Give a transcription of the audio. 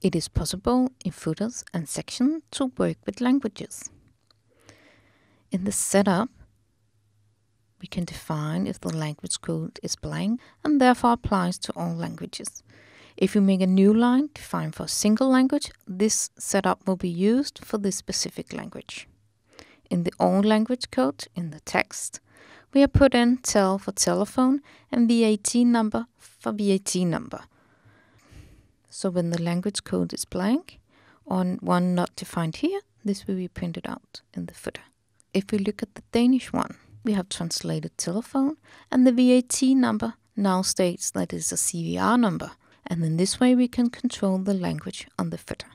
It is possible in footers and sections to work with languages. In the setup, we can define if the language code is blank and therefore applies to all languages. If you make a new line defined for a single language, this setup will be used for this specific language. In the own language code, in the text, we have put in tel for telephone and VAT number for VAT number. So when the language code is blank on one not defined here, this will be printed out in the footer. If we look at the Danish one, we have translated telephone and the VAT number now states that it's a CVR number. And in this way we can control the language on the footer.